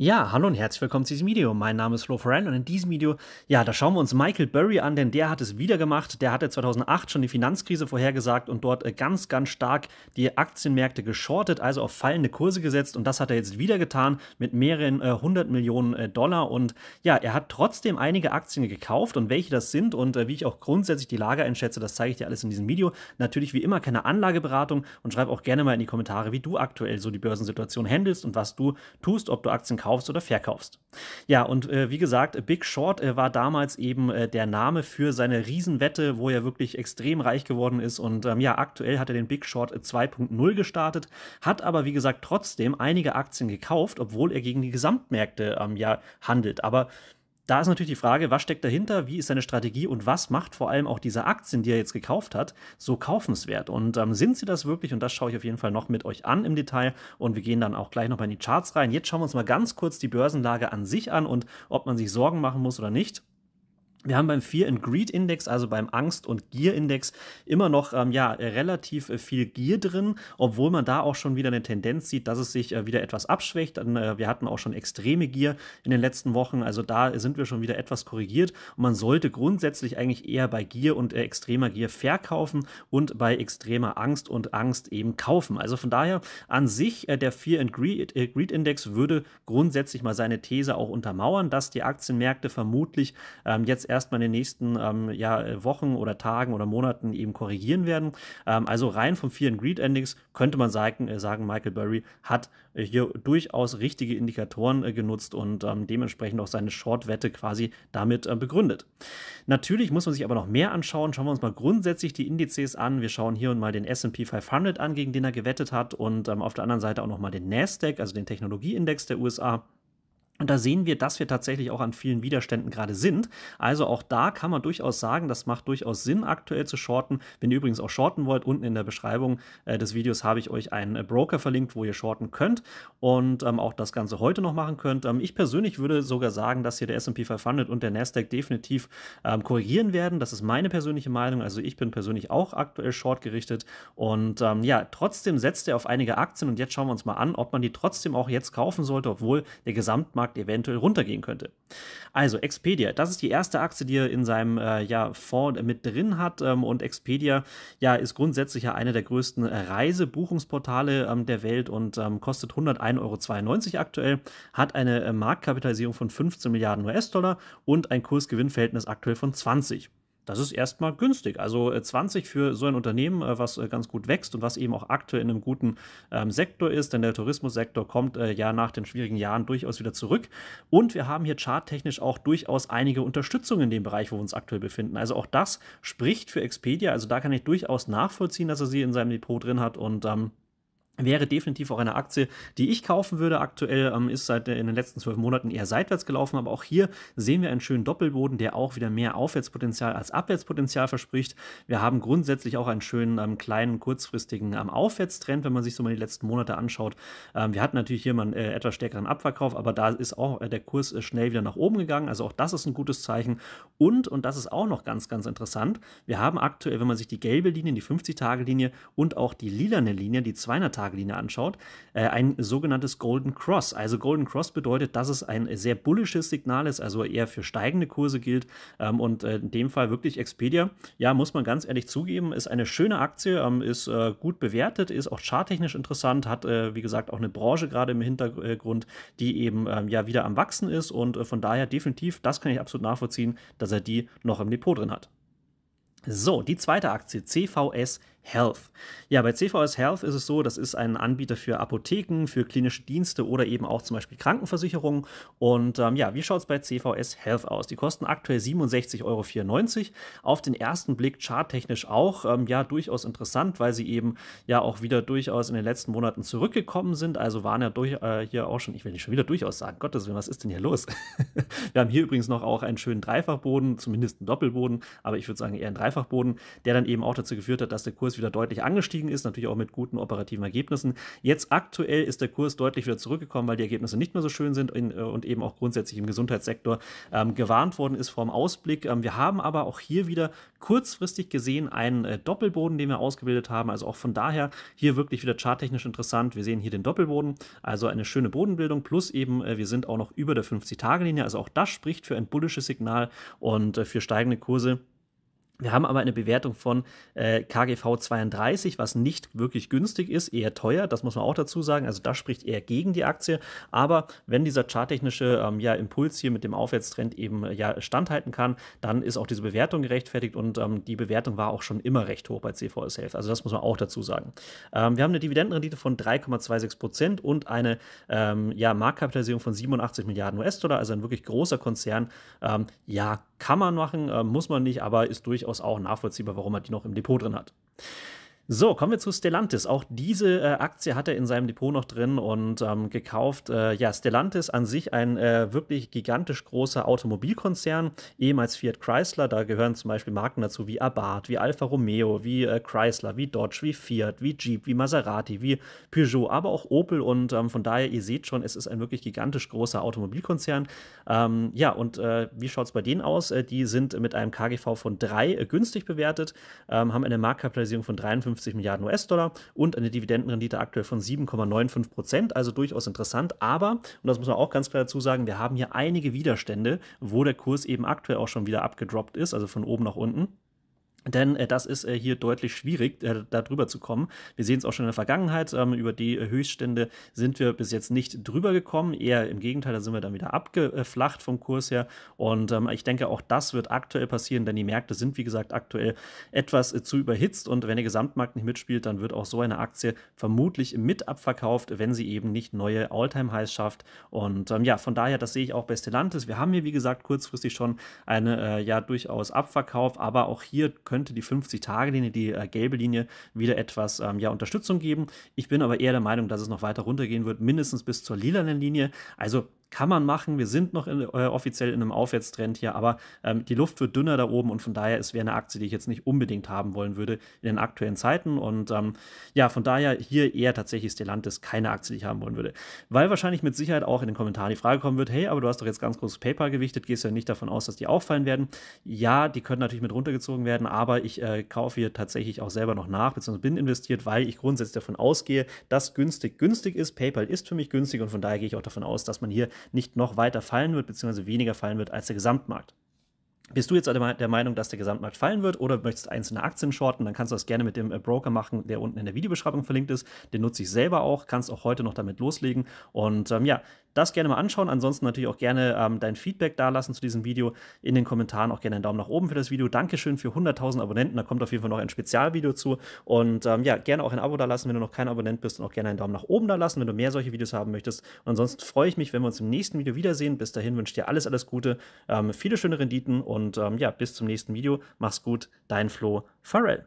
Ja, hallo und herzlich willkommen zu diesem Video. Mein Name ist Flo Foran und in diesem Video, ja, da schauen wir uns Michael Burry an, denn der hat es wieder gemacht. Der hatte 2008 schon die Finanzkrise vorhergesagt und dort äh, ganz, ganz stark die Aktienmärkte geschortet, also auf fallende Kurse gesetzt und das hat er jetzt wieder getan mit mehreren äh, hundert äh, Millionen äh, Dollar und ja, er hat trotzdem einige Aktien gekauft und welche das sind und äh, wie ich auch grundsätzlich die Lage einschätze, das zeige ich dir alles in diesem Video. Natürlich wie immer keine Anlageberatung und schreib auch gerne mal in die Kommentare, wie du aktuell so die Börsensituation handelst und was du tust, ob du Aktien kaufst kaufst oder verkaufst. Ja, und äh, wie gesagt, Big Short äh, war damals eben äh, der Name für seine Riesenwette, wo er wirklich extrem reich geworden ist. Und ähm, ja, aktuell hat er den Big Short 2.0 äh, gestartet, hat aber wie gesagt trotzdem einige Aktien gekauft, obwohl er gegen die Gesamtmärkte ähm, ja handelt. Aber da ist natürlich die Frage, was steckt dahinter, wie ist seine Strategie und was macht vor allem auch diese Aktien, die er jetzt gekauft hat, so kaufenswert? Und ähm, sind sie das wirklich? Und das schaue ich auf jeden Fall noch mit euch an im Detail. Und wir gehen dann auch gleich nochmal in die Charts rein. Jetzt schauen wir uns mal ganz kurz die Börsenlage an sich an und ob man sich Sorgen machen muss oder nicht. Wir haben beim Fear and Greed Index, also beim Angst- und Gier-Index, immer noch ähm, ja, relativ äh, viel Gier drin, obwohl man da auch schon wieder eine Tendenz sieht, dass es sich äh, wieder etwas abschwächt. Äh, wir hatten auch schon extreme Gier in den letzten Wochen, also da sind wir schon wieder etwas korrigiert. Und man sollte grundsätzlich eigentlich eher bei Gier und äh, extremer Gier verkaufen und bei extremer Angst und Angst eben kaufen. Also von daher an sich äh, der Fear and Greed, äh, Greed, Index würde grundsätzlich mal seine These auch untermauern, dass die Aktienmärkte vermutlich ähm, jetzt erst erstmal in den nächsten ähm, ja, Wochen oder Tagen oder Monaten eben korrigieren werden. Ähm, also rein vom Fear Greed Endings könnte man sagen, äh, sagen Michael Burry hat äh, hier durchaus richtige Indikatoren äh, genutzt und ähm, dementsprechend auch seine Short-Wette quasi damit äh, begründet. Natürlich muss man sich aber noch mehr anschauen. Schauen wir uns mal grundsätzlich die Indizes an. Wir schauen hier und mal den S&P 500 an, gegen den er gewettet hat und ähm, auf der anderen Seite auch noch mal den Nasdaq, also den Technologieindex der USA. Und da sehen wir, dass wir tatsächlich auch an vielen Widerständen gerade sind. Also auch da kann man durchaus sagen, das macht durchaus Sinn, aktuell zu shorten. Wenn ihr übrigens auch shorten wollt, unten in der Beschreibung äh, des Videos habe ich euch einen äh, Broker verlinkt, wo ihr shorten könnt und ähm, auch das Ganze heute noch machen könnt. Ähm, ich persönlich würde sogar sagen, dass hier der S&P 500 und der Nasdaq definitiv ähm, korrigieren werden. Das ist meine persönliche Meinung. Also ich bin persönlich auch aktuell short gerichtet. Und ähm, ja, trotzdem setzt er auf einige Aktien. Und jetzt schauen wir uns mal an, ob man die trotzdem auch jetzt kaufen sollte, obwohl der Gesamtmarkt Aktienmarkt eventuell runtergehen könnte. Also Expedia, das ist die erste Aktie, die er in seinem äh, ja, Fonds mit drin hat. Ähm, und Expedia ja, ist grundsätzlich ja eine der größten Reisebuchungsportale ähm, der Welt und ähm, kostet 101,92 Euro aktuell, hat eine äh, Marktkapitalisierung von 15 Milliarden US-Dollar und ein Kursgewinnverhältnis aktuell von 20 das ist erstmal günstig. Also 20 äh, für so ein Unternehmen, äh, was äh, ganz gut wächst und was eben auch aktuell in einem guten ähm, Sektor ist, denn der Tourismussektor kommt äh, ja nach den schwierigen Jahren durchaus wieder zurück. Und wir haben hier charttechnisch auch durchaus einige Unterstützung in dem Bereich, wo wir uns aktuell befinden. Also auch das spricht für Expedia. Also da kann ich durchaus nachvollziehen, dass er sie in seinem Depot drin hat und ähm, wäre definitiv auch eine Aktie, die ich kaufen würde. Aktuell ähm, ist seit äh, in den letzten zwölf Monaten eher seitwärts gelaufen, aber auch hier sehen wir einen schönen Doppelboden, der auch wieder mehr Aufwärtspotenzial als Abwärtspotenzial verspricht. Wir haben grundsätzlich auch einen schönen ähm, kleinen kurzfristigen ähm, Aufwärtstrend, wenn man sich so mal die letzten Monate anschaut. Ähm, wir hatten natürlich hier mal einen äh, etwas stärkeren Abverkauf, aber da ist auch äh, der Kurs äh, schnell wieder nach oben gegangen. Also auch das ist ein gutes Zeichen. Und, und das ist auch noch ganz, ganz interessant, wir haben aktuell, wenn man sich die gelbe Linie, die 50-Tage-Linie und auch die lilane Linie, die 200-Tage linie Tageline anschaut, äh, ein sogenanntes Golden Cross. Also Golden Cross bedeutet, dass es ein sehr bullisches Signal ist, also eher für steigende Kurse gilt. Ähm, und äh, in dem Fall wirklich Expedia, ja, muss man ganz ehrlich zugeben, ist eine schöne Aktie, ähm, ist äh, gut bewertet, ist auch charttechnisch interessant, hat, wie gesagt, auch eine Branche gerade im Hintergrund, die eben ähm, ja wieder am Wachsen ist. Und von daher definitiv, das kann ich absolut nachvollziehen, dass er die noch im Depot drin hat. So, die zweite Aktie, CVS Health. Ja, bei CVS Health ist es so, das ist ein Anbieter für Apotheken, für klinische Dienste oder eben auch zum Beispiel Krankenversicherungen. Und ähm, ja, wie schaut es bei CVS Health aus? Die kosten aktuell 67,94 Euro. Auf den ersten Blick charttechnisch auch ähm, ja durchaus interessant, weil sie eben ja auch wieder durchaus in den letzten Monaten zurückgekommen sind. Also waren ja durch, äh, hier auch schon, ich will nicht schon wieder durchaus sagen, Gottes Willen, was ist denn hier los? Wir haben hier übrigens noch auch einen schönen Dreifachboden, zumindest einen Doppelboden, aber ich würde sagen eher einen Dreifachboden, der dann eben auch dazu geführt hat, dass der Kurs wieder deutlich angestiegen ist, natürlich auch mit guten operativen Ergebnissen. Jetzt aktuell ist der Kurs deutlich wieder zurückgekommen, weil die Ergebnisse nicht mehr so schön sind in, äh, und eben auch grundsätzlich im Gesundheitssektor ähm, gewarnt worden ist vom Ausblick. Ähm, wir haben aber auch hier wieder kurzfristig gesehen einen äh, Doppelboden, den wir ausgebildet haben. Also auch von daher hier wirklich wieder charttechnisch interessant. Wir sehen hier den Doppelboden, also eine schöne Bodenbildung plus eben äh, wir sind auch noch über der 50-Tage-Linie. Also auch das spricht für ein bullisches Signal und äh, für steigende Kurse. Wir haben aber eine Bewertung von äh, KGV 32, was nicht wirklich günstig ist, eher teuer, das muss man auch dazu sagen. Also das spricht eher gegen die Aktie. Aber wenn dieser charttechnische ähm, ja, Impuls hier mit dem Aufwärtstrend eben äh, ja, standhalten kann, dann ist auch diese Bewertung gerechtfertigt und ähm, die Bewertung war auch schon immer recht hoch bei CVS Health. Also das muss man auch dazu sagen. Ähm, wir haben eine Dividendenrendite von 3,26 Prozent und eine ähm, ja, Marktkapitalisierung von 87 Milliarden US-Dollar, also ein wirklich großer Konzern. Ähm, ja, kann man machen, äh, muss man nicht, aber ist durchaus auch nachvollziehbar, warum man die noch im Depot drin hat. So, kommen wir zu Stellantis. Auch diese äh, Aktie hat er in seinem Depot noch drin und ähm, gekauft. Äh, ja, Stellantis an sich ein äh, wirklich gigantisch großer Automobilkonzern, ehemals Fiat Chrysler. Da gehören zum Beispiel Marken dazu wie Abarth, wie Alfa Romeo, wie äh, Chrysler, wie Dodge, wie Fiat, wie Jeep, wie Maserati, wie Peugeot, aber auch Opel. Und ähm, von daher, ihr seht schon, es ist ein wirklich gigantisch großer Automobilkonzern. Ähm, ja, und äh, wie schaut es bei denen aus? Äh, die sind mit einem KGV von 3 günstig bewertet, ähm, haben eine Marktkapitalisierung von 53 57 Milliarden US-Dollar und eine Dividendenrendite aktuell von 7,95 Prozent, also durchaus interessant. Aber, und das muss man auch ganz klar dazu sagen, wir haben hier einige Widerstände, wo der Kurs eben aktuell auch schon wieder abgedroppt ist, also von oben nach unten. Denn äh, das ist äh, hier deutlich schwierig, äh, darüber zu kommen. Wir sehen es auch schon in der Vergangenheit. Ähm, über die äh, Höchststände sind wir bis jetzt nicht drüber gekommen. Eher im Gegenteil, da sind wir dann wieder abgeflacht vom Kurs her. Und ähm, ich denke, auch das wird aktuell passieren, denn die Märkte sind, wie gesagt, aktuell etwas äh, zu überhitzt. Und wenn der Gesamtmarkt nicht mitspielt, dann wird auch so eine Aktie vermutlich mit abverkauft, wenn sie eben nicht neue all highs schafft. Und ähm, ja, von daher, das sehe ich auch bei Stellantis. Wir haben hier, wie gesagt, kurzfristig schon eine äh, ja durchaus Abverkauf, aber auch hier können könnte die 50-Tage-Linie, die äh, gelbe Linie, wieder etwas ähm, ja, Unterstützung geben. Ich bin aber eher der Meinung, dass es noch weiter runtergehen wird, mindestens bis zur lilanen Linie. Also kann man machen. Wir sind noch in, äh, offiziell in einem Aufwärtstrend hier, aber ähm, die Luft wird dünner da oben und von daher, es wäre eine Aktie, die ich jetzt nicht unbedingt haben wollen würde in den aktuellen Zeiten. Und ähm, ja, von daher hier eher tatsächlich Stellantis keine Aktie, die ich haben wollen würde. Weil wahrscheinlich mit Sicherheit auch in den Kommentaren die Frage kommen wird, hey, aber du hast doch jetzt ganz großes PayPal gewichtet, gehst ja nicht davon aus, dass die auffallen werden. Ja, die können natürlich mit runtergezogen werden, aber ich äh, kaufe hier tatsächlich auch selber noch nach, beziehungsweise bin investiert, weil ich grundsätzlich davon ausgehe, dass günstig günstig ist. PayPal ist für mich günstig und von daher gehe ich auch davon aus, dass man hier nicht noch weiter fallen wird, beziehungsweise weniger fallen wird als der Gesamtmarkt. Bist du jetzt der Meinung, dass der Gesamtmarkt fallen wird oder möchtest einzelne Aktien shorten, dann kannst du das gerne mit dem äh, Broker machen, der unten in der Videobeschreibung verlinkt ist. Den nutze ich selber auch, kannst auch heute noch damit loslegen. Und ähm, ja, das gerne mal anschauen. Ansonsten natürlich auch gerne ähm, dein Feedback dalassen zu diesem Video. In den Kommentaren auch gerne einen Daumen nach oben für das Video. Dankeschön für 100.000 Abonnenten. Da kommt auf jeden Fall noch ein Spezialvideo zu. Und ähm, ja, gerne auch ein Abo dalassen, wenn du noch kein Abonnent bist. Und auch gerne einen Daumen nach oben dalassen, wenn du mehr solche Videos haben möchtest. Und ansonsten freue ich mich, wenn wir uns im nächsten Video wiedersehen. Bis dahin wünsche ich dir alles, alles Gute, ähm, viele schöne Renditen und und ähm, ja, bis zum nächsten Video. Mach's gut, dein Flo Farrell.